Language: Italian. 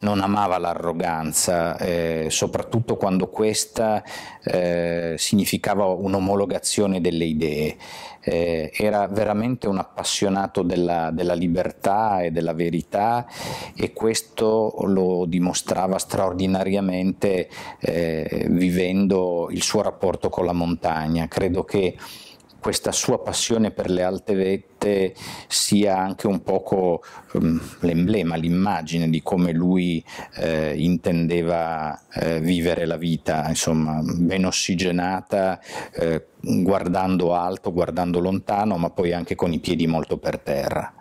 non amava l'arroganza, eh, soprattutto quando questa eh, significava un'omologazione delle idee. Eh, era veramente un appassionato della, della, libertà e della verità e questo lo dimostrava straordinariamente eh, vivendo il suo rapporto con la montagna. Credo che questa sua passione per le alte vette sia anche un poco um, l'emblema, l'immagine di come lui eh, intendeva eh, vivere la vita, insomma, ben ossigenata, eh, guardando alto, guardando lontano, ma poi anche con i piedi molto per terra.